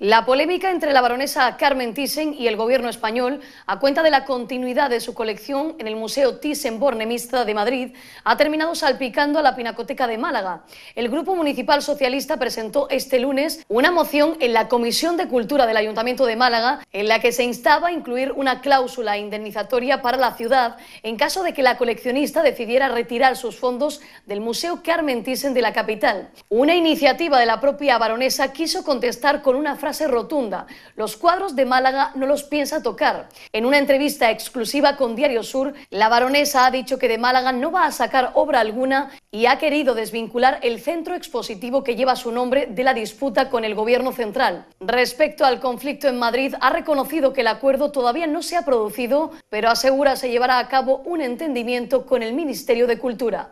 La polémica entre la baronesa Carmen Thyssen y el gobierno español, a cuenta de la continuidad de su colección en el Museo Thyssen-Bornemisza de Madrid, ha terminado salpicando a la Pinacoteca de Málaga. El Grupo Municipal Socialista presentó este lunes una moción en la Comisión de Cultura del Ayuntamiento de Málaga, en la que se instaba a incluir una cláusula indemnizatoria para la ciudad en caso de que la coleccionista decidiera retirar sus fondos del Museo Carmen Thyssen de la capital. Una iniciativa de la propia baronesa quiso contestar con una frase rotunda, los cuadros de Málaga no los piensa tocar. En una entrevista exclusiva con Diario Sur, la baronesa ha dicho que de Málaga no va a sacar obra alguna y ha querido desvincular el centro expositivo que lleva su nombre de la disputa con el gobierno central. Respecto al conflicto en Madrid, ha reconocido que el acuerdo todavía no se ha producido, pero asegura se llevará a cabo un entendimiento con el Ministerio de Cultura.